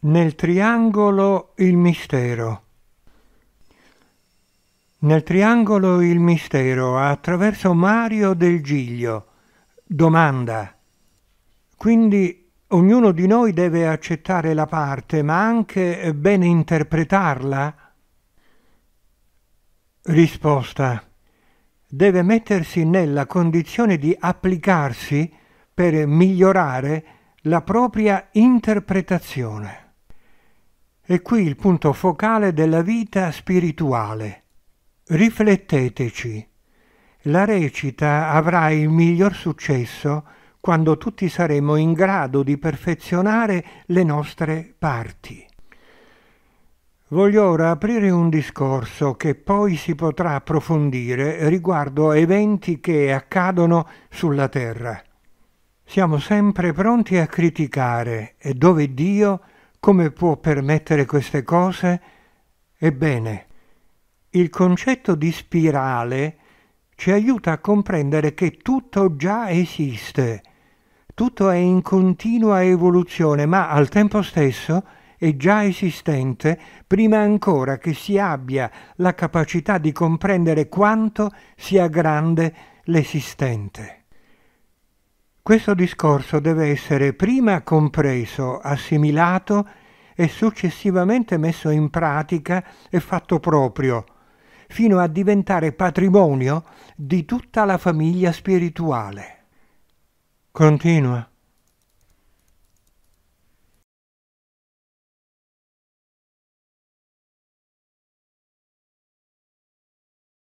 Nel triangolo il mistero. Nel triangolo il mistero attraverso Mario del Giglio. Domanda. Quindi ognuno di noi deve accettare la parte, ma anche bene interpretarla? Risposta. Deve mettersi nella condizione di applicarsi per migliorare la propria interpretazione. È qui il punto focale della vita spirituale. Rifletteteci. La recita avrà il miglior successo quando tutti saremo in grado di perfezionare le nostre parti. Voglio ora aprire un discorso che poi si potrà approfondire riguardo eventi che accadono sulla terra. Siamo sempre pronti a criticare e dove Dio come può permettere queste cose? Ebbene, il concetto di spirale ci aiuta a comprendere che tutto già esiste, tutto è in continua evoluzione, ma al tempo stesso è già esistente prima ancora che si abbia la capacità di comprendere quanto sia grande l'esistente. Questo discorso deve essere prima compreso, assimilato e successivamente messo in pratica e fatto proprio, fino a diventare patrimonio di tutta la famiglia spirituale. Continua.